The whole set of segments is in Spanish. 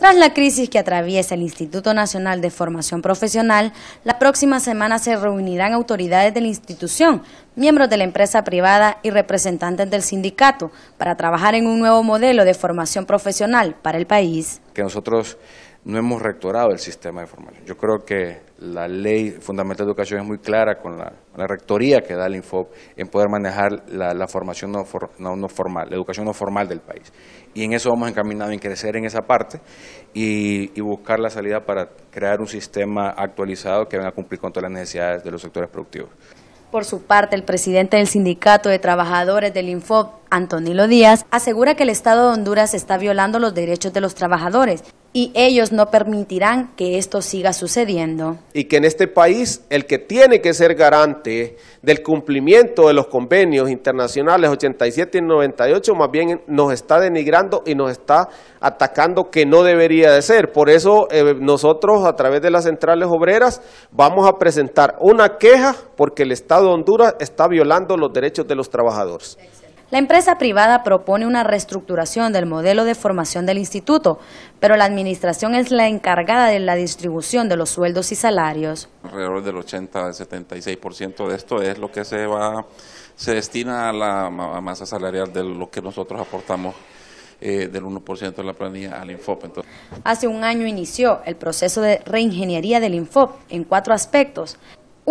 Tras la crisis que atraviesa el Instituto Nacional de Formación Profesional, la próxima semana se reunirán autoridades de la institución, miembros de la empresa privada y representantes del sindicato para trabajar en un nuevo modelo de formación profesional para el país. Que nosotros no hemos rectorado el sistema de formación. Yo creo que la ley fundamental de educación es muy clara con la, rectoría que da el INFOP en poder manejar la, formación no, no, formal, la educación no formal del país. Y en eso vamos encaminados en crecer en esa parte y, buscar la salida para crear un sistema actualizado que venga a cumplir con todas las necesidades de los sectores productivos. Por su parte, el presidente del Sindicato de Trabajadores del INFOP, Antonilo Díaz, asegura que el Estado de Honduras está violando los derechos de los trabajadores y ellos no permitirán que esto siga sucediendo. Y que en este país el que tiene que ser garante del cumplimiento de los convenios internacionales 87 y 98 más bien nos está denigrando y nos está atacando que no debería de ser. Por eso eh, nosotros a través de las centrales obreras vamos a presentar una queja porque el Estado de Honduras está violando los derechos de los trabajadores. La empresa privada propone una reestructuración del modelo de formación del instituto, pero la administración es la encargada de la distribución de los sueldos y salarios. Alrededor del 80 al 76% de esto es lo que se va se destina a la masa salarial de lo que nosotros aportamos eh, del 1% de la planilla al INFOP. Hace un año inició el proceso de reingeniería del INFOP en cuatro aspectos,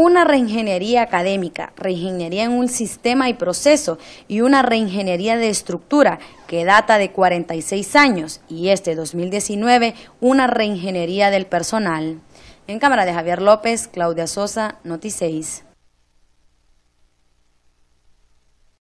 una reingeniería académica, reingeniería en un sistema y proceso y una reingeniería de estructura que data de 46 años y este 2019 una reingeniería del personal. En cámara de Javier López, Claudia Sosa, Noticias.